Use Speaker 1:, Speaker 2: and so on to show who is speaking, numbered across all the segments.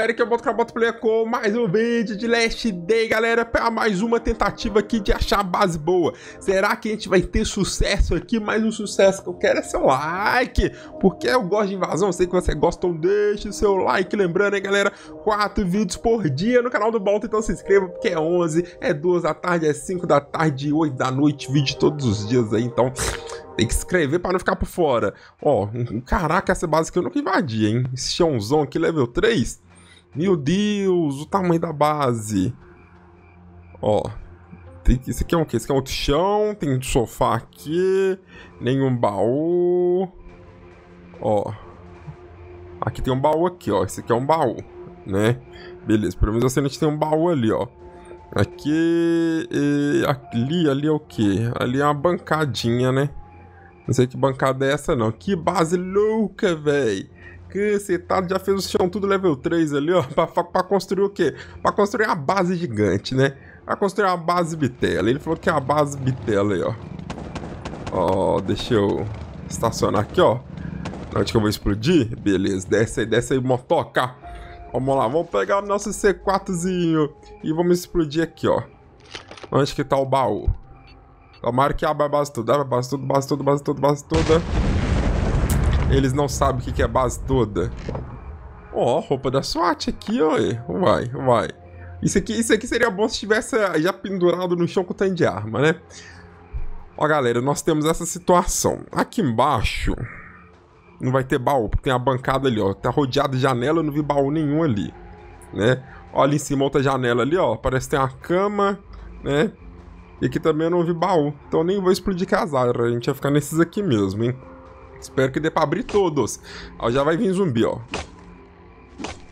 Speaker 1: galera, aqui é o a Bota Player com mais um vídeo de Last Day, galera, para mais uma tentativa aqui de achar base boa. Será que a gente vai ter sucesso aqui? Mais um sucesso que eu quero é seu like, porque eu gosto de invasão, sei que você gosta, então deixe o seu like. Lembrando, hein, galera, quatro vídeos por dia no canal do Boto, então se inscreva, porque é 11, é 2 da tarde, é 5 da tarde, 8 da noite, vídeo todos os dias aí, então... Tem que escrever para não ficar por fora. Ó, caraca, essa base aqui eu nunca invadi, hein? Esse chãozão aqui, level 3. Meu Deus, o tamanho da base. Ó. Tem, isso aqui é o quê? Isso aqui é outro chão. Tem um sofá aqui. Nenhum baú. Ó. Aqui tem um baú aqui, ó. Esse aqui é um baú, né? Beleza, pelo menos assim a gente tem um baú ali, ó. Aqui e ali, ali é o quê? Ali é uma bancadinha, né? Não sei que bancada é essa não. Que base louca, velho que já fez o chão tudo level 3 ali, ó, pra, pra construir o quê? Pra construir uma base gigante, né? Pra construir uma base bitela. Ele falou que é a base bitela aí, ó. Ó, deixa eu estacionar aqui, ó. Onde que eu vou explodir? Beleza, desce aí, desce aí, motoca. Vamos lá, vamos pegar o nosso C4zinho e vamos explodir aqui, ó. Onde que tá o baú? Tomara que abra a base toda, abra a base toda, base toda, base toda, base toda. Eles não sabem o que é a base toda. Ó, oh, roupa da SWAT aqui, ó. Vai, vai. Isso aqui, isso aqui seria bom se tivesse já pendurado no chão com tanto de arma, né? Ó, galera, nós temos essa situação. Aqui embaixo não vai ter baú, porque tem a bancada ali, ó. Tá rodeado de janela, eu não vi baú nenhum ali, né? Ó, ali em cima outra janela ali, ó. Parece que tem uma cama, né? E aqui também eu não vi baú. Então nem vou explodir casar, a gente vai ficar nesses aqui mesmo, hein? Espero que dê pra abrir todos. Ó, já vai vir zumbi, ó.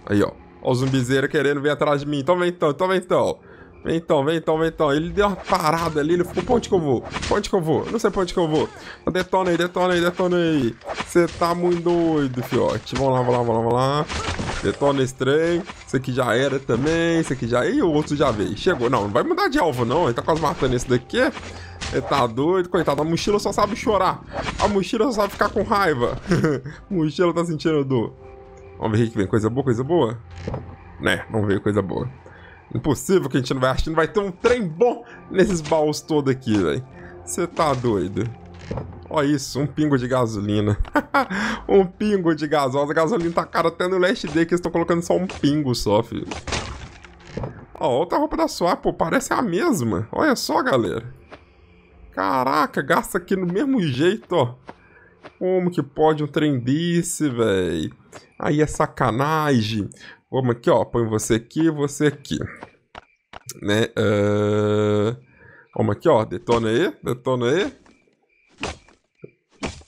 Speaker 1: Aí, ó. Ó o zumbizeiro querendo vir atrás de mim. Toma então, vem então. então, então vem então, vem então, vem então. Ele deu uma parada ali, ele ficou, pra onde que eu vou? Pra onde que eu vou? Não sei pra onde que eu vou. Detona aí, detona aí, detona aí. Você tá muito doido, fiote. Vamos lá, vamos lá, vamos lá, vamos lá. Detona esse trem. Esse aqui já era também. Esse aqui já... E o outro já veio. Chegou. Não, não vai mudar de alvo, não. Ele tá quase matando esse daqui. É? Ele tá doido, coitado. A mochila só sabe chorar. A mochila só sabe ficar com raiva. mochila tá sentindo dor. Vamos ver o que vem. Coisa boa, coisa boa? Né, não veio coisa boa. Impossível que a gente não vai achando. Vai ter um trem bom nesses baús todos aqui, velho. Você tá doido. Olha isso, um pingo de gasolina. um pingo de gasosa. A gasolina tá cara até no leste D, que eles estão colocando só um pingo só, filho. Ó, outra roupa da Swap, pô, parece a mesma. Olha só, galera. Caraca, gasta aqui no mesmo jeito, ó. Como que pode um trem desse, velho? Aí é sacanagem. Vamos aqui, ó. Põe você aqui você aqui. Né? Uh... Vamos aqui, ó. Detona aí. Detona aí.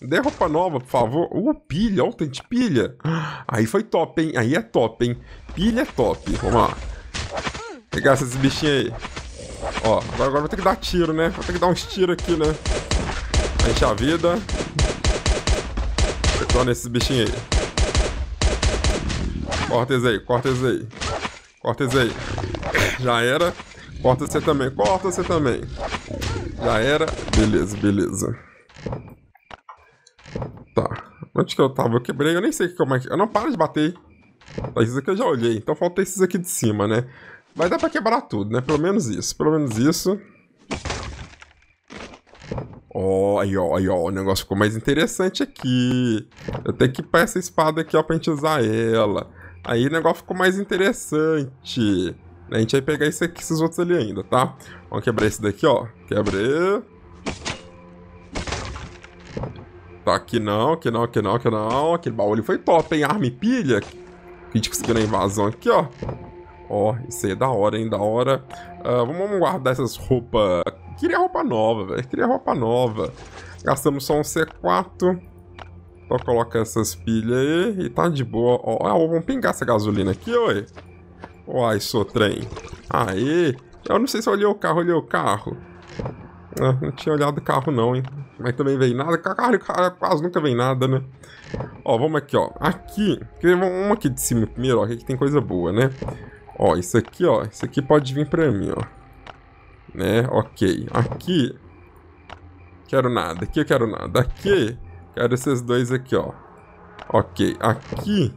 Speaker 1: Dê roupa nova, por favor. Uh, pilha. Ontem de pilha. Aí foi top, hein? Aí é top, hein? Pilha é top. Vamos lá. Pegar esses bichinhos aí. Ó, agora, agora vou ter que dar tiro, né? Vou ter que dar uns tiros aqui, né? Pra encher a vida. Detona esses bichinhos aí. Corta eles aí, corta eles aí. Corta eles aí. Já era. Corta você também, corta você também. Já era. Beleza, beleza. Tá. Onde que eu tava? Eu quebrei, eu nem sei como é que... Eu não paro de bater. Mas isso aqui eu já olhei. Então falta esses aqui de cima, né? Mas dá pra quebrar tudo, né? Pelo menos isso. Pelo menos isso. Ó, aí, ó, aí, ó. O negócio ficou mais interessante aqui. Eu tenho que equipar essa espada aqui, ó, pra gente usar ela. Aí o negócio ficou mais interessante. A gente vai pegar esse aqui, esses outros ali ainda, tá? Vamos quebrar esse daqui, ó. Quebrei. Tá, aqui não, aqui não, aqui não, aqui não. Aquele baú ali foi top, hein? Arma e pilha. A gente conseguiu na invasão aqui, ó. Ó, oh, isso aí é da hora, hein? Da hora. Uh, vamos guardar essas roupas. Queria roupa nova, velho. Queria roupa nova. Gastamos só um C4. Então coloca essas pilhas aí e tá de boa. Ó, ah, vamos pingar essa gasolina aqui, oi. Uai, sou trem. Aí. Eu não sei se eu olhei o carro, olhei o carro. Ah, não tinha olhado o carro não, hein. Mas também veio nada. Caralho, cara, quase nunca vem nada, né? Ó, vamos aqui, ó. Aqui. Vamos aqui de cima primeiro, ó. Aqui tem coisa boa, né? Ó, isso aqui, ó. Isso aqui pode vir pra mim, ó. Né? Ok. Aqui. Quero nada. Aqui eu quero nada. Aqui. Quero esses dois aqui, ó. Ok. Aqui.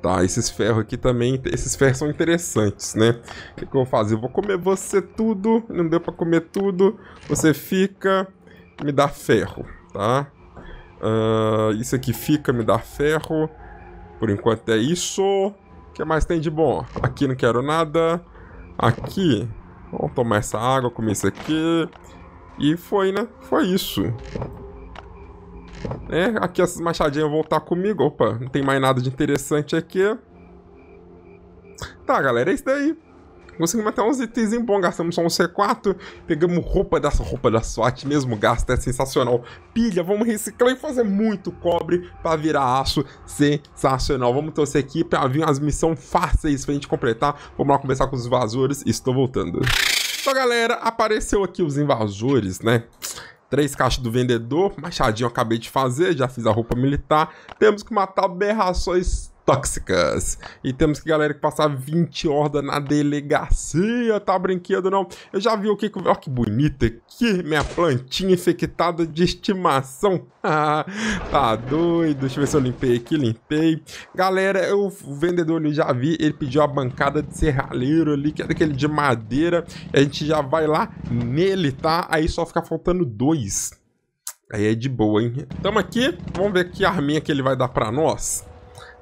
Speaker 1: Tá, esses ferros aqui também. Esses ferros são interessantes, né? O que, que eu vou fazer? Eu vou comer você tudo. Não deu pra comer tudo. Você fica. Me dá ferro, tá? Uh, isso aqui fica, me dá ferro. Por enquanto é isso que mais tem de bom? Aqui não quero nada. Aqui. Vamos tomar essa água, comer isso aqui. E foi, né? Foi isso. É, aqui essas machadinhas vão voltar comigo. Opa, não tem mais nada de interessante aqui. Tá, galera, é isso daí. Conseguimos matar uns itens bons, gastamos só um C4, pegamos roupa dessa roupa da SWAT, mesmo gasto, é sensacional. Pilha, vamos reciclar e fazer muito cobre para virar aço, sensacional. Vamos torcer aqui para vir umas missões fáceis pra gente completar. Vamos lá começar com os invasores, estou voltando. Então galera, apareceu aqui os invasores, né? três caixas do vendedor, machadinho eu acabei de fazer, já fiz a roupa militar. Temos que matar aberrações tóxicas. E temos que, galera, que passar 20 hordas na delegacia, tá brinquedo não? Eu já vi o que... ó que bonita aqui, minha plantinha infectada de estimação. tá doido. Deixa eu ver se eu limpei aqui, limpei. Galera, eu, o vendedor ali já vi, ele pediu a bancada de serralheiro ali, que é daquele de madeira. A gente já vai lá nele, tá? Aí só fica faltando dois. Aí é de boa, hein? Tamo aqui, vamos ver que arminha que ele vai dar pra nós.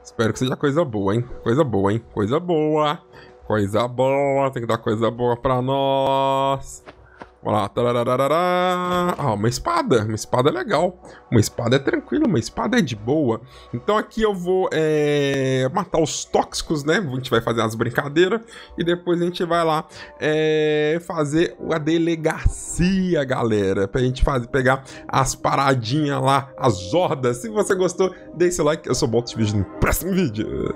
Speaker 1: Espero que seja coisa boa, hein? Coisa boa, hein? Coisa boa! Coisa boa! Tem que dar coisa boa pra nós! Olha lá. Ah, uma espada. Uma espada é legal. Uma espada é tranquila, uma espada é de boa. Então aqui eu vou é, matar os tóxicos, né? A gente vai fazer as brincadeiras. E depois a gente vai lá é, fazer a delegacia, galera. Pra gente fazer, pegar as paradinhas lá, as hordas. Se você gostou, deixe seu like. Eu sou o Bolto, te no próximo vídeo.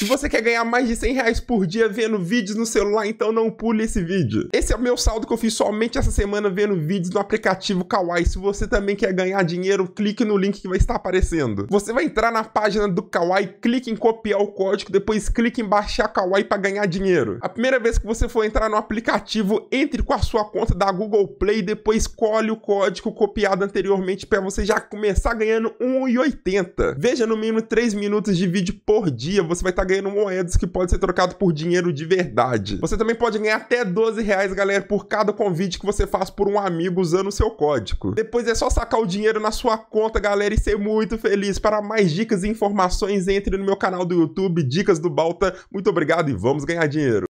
Speaker 1: Se você quer ganhar mais de 100 reais por dia vendo vídeos no celular, então não pule esse vídeo. Esse é o meu saldo que eu fiz somente essa semana vendo vídeos no aplicativo Kawaii. Se você também quer ganhar dinheiro, clique no link que vai estar aparecendo. Você vai entrar na página do Kawaii, clique em copiar o código, depois clique em baixar Kawaii para ganhar dinheiro. A primeira vez que você for entrar no aplicativo, entre com a sua conta da Google Play, depois colhe o código copiado anteriormente para você já começar ganhando 1,80. Veja no mínimo 3 minutos de vídeo por dia, você vai estar tá ganhando moedas que pode ser trocado por dinheiro de verdade. Você também pode ganhar até 12 reais, galera, por cada convite que você faz por um amigo usando o seu código. Depois é só sacar o dinheiro na sua conta, galera, e ser muito feliz. Para mais dicas e informações, entre no meu canal do YouTube, Dicas do Balta. Muito obrigado e vamos ganhar dinheiro.